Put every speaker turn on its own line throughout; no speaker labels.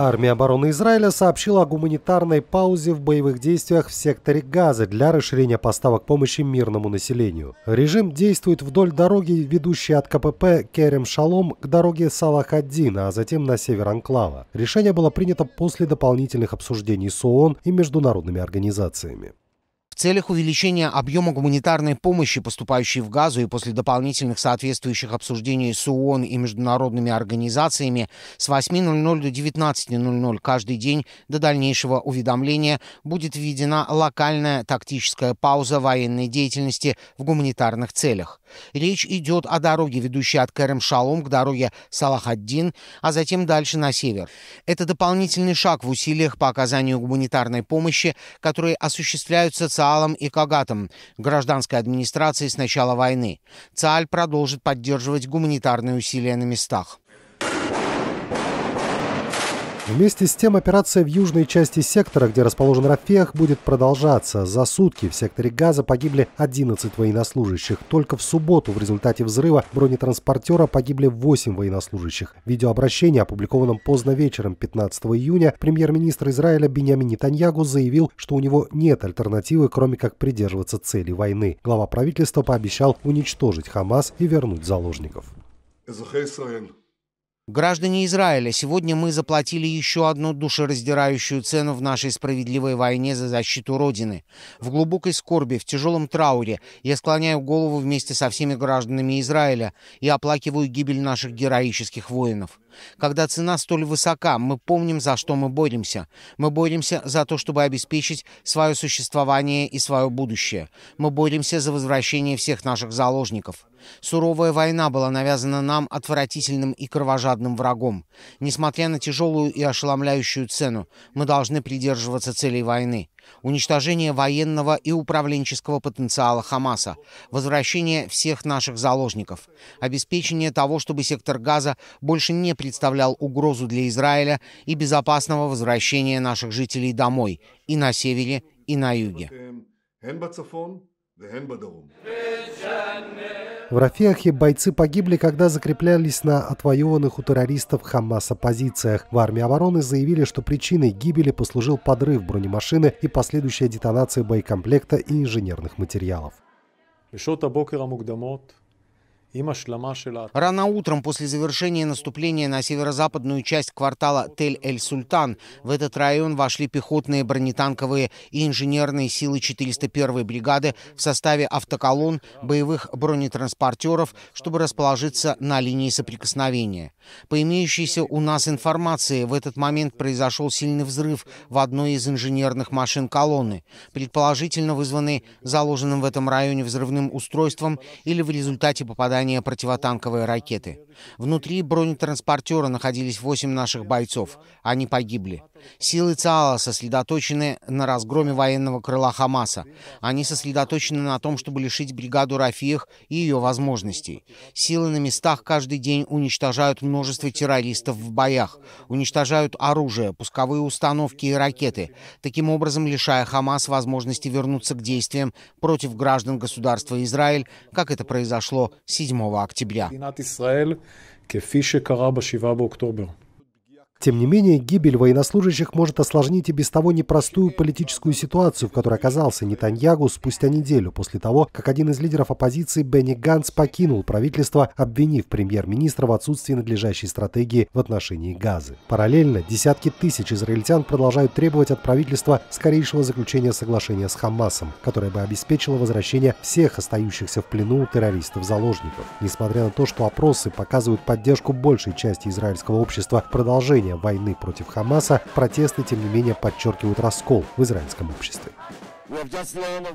Армия обороны Израиля сообщила о гуманитарной паузе в боевых действиях в секторе Газа для расширения поставок помощи мирному населению. Режим действует вдоль дороги, ведущей от КПП Керем Шалом к дороге салах а затем на север Анклава. Решение было принято после дополнительных обсуждений с ООН и международными организациями
целях увеличения объема гуманитарной помощи, поступающей в Газу, и после дополнительных соответствующих обсуждений с ООН и международными организациями с 8.00 до 19.00 каждый день до дальнейшего уведомления будет введена локальная тактическая пауза военной деятельности в гуманитарных целях. Речь идет о дороге, ведущей от Керем-Шалом к дороге Салахаддин, а затем дальше на север. Это дополнительный шаг в усилиях по оказанию гуманитарной помощи, которые осуществляются ЦАЛом и Кагатом, гражданской администрацией с начала войны. ЦАЛь продолжит поддерживать гуманитарные усилия на местах.
Вместе с тем операция в южной части сектора, где расположен Рафех, будет продолжаться. За сутки в секторе Газа погибли 11 военнослужащих. Только в субботу в результате взрыва бронетранспортера погибли 8 военнослужащих. Видеообращение, опубликованном поздно вечером 15 июня, премьер-министр Израиля Беньямин Нетаньягу заявил, что у него нет альтернативы, кроме как придерживаться цели войны. Глава правительства пообещал уничтожить Хамас и вернуть заложников.
Граждане Израиля, сегодня мы заплатили еще одну душераздирающую цену в нашей справедливой войне за защиту Родины. В глубокой скорби, в тяжелом трауре я склоняю голову вместе со всеми гражданами Израиля и оплакиваю гибель наших героических воинов. Когда цена столь высока, мы помним, за что мы боремся. Мы боремся за то, чтобы обеспечить свое существование и свое будущее. Мы боремся за возвращение всех наших заложников. Суровая война была навязана нам отвратительным и кровожадным врагом. Несмотря на тяжелую и ошеломляющую цену, мы должны придерживаться целей войны уничтожение военного и управленческого потенциала Хамаса, возвращение всех наших заложников, обеспечение того, чтобы сектор Газа больше не представлял угрозу для Израиля и безопасного возвращения наших жителей домой и на севере, и на юге. В
Рафиахе бойцы погибли, когда закреплялись на отвоеванных у террористов Хамаса позициях. В армии обороны заявили, что причиной гибели послужил подрыв бронемашины и последующая детонация боекомплекта и инженерных материалов.
Рано утром после завершения наступления на северо-западную часть квартала Тель-Эль-Султан в этот район вошли пехотные бронетанковые и инженерные силы 401-й бригады в составе автоколонн, боевых бронетранспортеров, чтобы расположиться на линии соприкосновения. По имеющейся у нас информации, в этот момент произошел сильный взрыв в одной из инженерных машин колонны, предположительно вызванный заложенным в этом районе взрывным устройством или в результате попадания попадания противотанковые ракеты. Внутри бронетранспортера находились восемь наших бойцов. Они погибли. Силы ЦАЛа сосредоточены на разгроме военного крыла Хамаса. Они сосредоточены на том, чтобы лишить бригаду Рафиях и ее возможностей. Силы на местах каждый день уничтожают множество террористов в боях, уничтожают оружие, пусковые установки и ракеты, таким образом лишая Хамас возможности вернуться к действиям против граждан государства Израиль, как это произошло 7 октября.
Тем не менее, гибель военнослужащих может осложнить и без того непростую политическую ситуацию, в которой оказался Нетаньягу спустя неделю после того, как один из лидеров оппозиции Бенни Ганс покинул правительство, обвинив премьер-министра в отсутствии надлежащей стратегии в отношении Газы. Параллельно десятки тысяч израильтян продолжают требовать от правительства скорейшего заключения соглашения с Хамасом, которое бы обеспечило возвращение всех остающихся в плену террористов-заложников. Несмотря на то, что опросы показывают поддержку большей части израильского общества в продолжении войны против Хамаса, протесты, тем не менее, подчеркивают раскол в израильском обществе.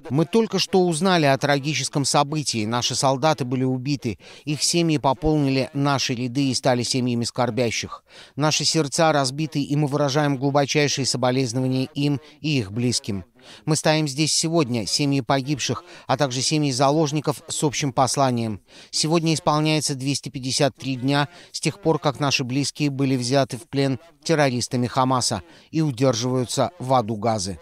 Мы только что узнали о трагическом событии. Наши солдаты были убиты. Их семьи пополнили наши ряды и стали семьями скорбящих. Наши сердца разбиты, и мы выражаем глубочайшие соболезнования им и их близким. Мы стоим здесь сегодня, семьи погибших, а также семьи заложников с общим посланием. Сегодня исполняется 253 дня с тех пор, как наши близкие были взяты в плен террористами Хамаса и удерживаются в аду газы.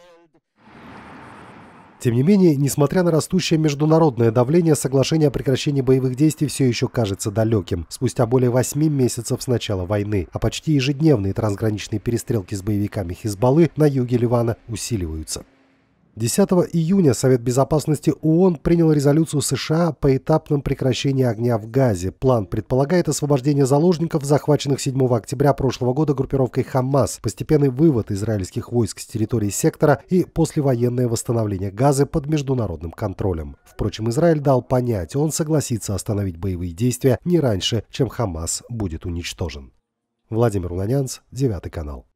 Тем не менее, несмотря на растущее международное давление, соглашение о прекращении боевых действий все еще кажется далеким, спустя более 8 месяцев с начала войны, а почти ежедневные трансграничные перестрелки с боевиками Хизбаллы на юге Ливана усиливаются. 10 июня Совет Безопасности ООН принял резолюцию США по этапном прекращении огня в Газе. План предполагает освобождение заложников, захваченных 7 октября прошлого года группировкой «Хамас», постепенный вывод израильских войск с территории сектора и послевоенное восстановление Газы под международным контролем. Впрочем, Израиль дал понять, он согласится остановить боевые действия не раньше, чем «Хамас» будет уничтожен. Владимир Унанянц, 9 канал.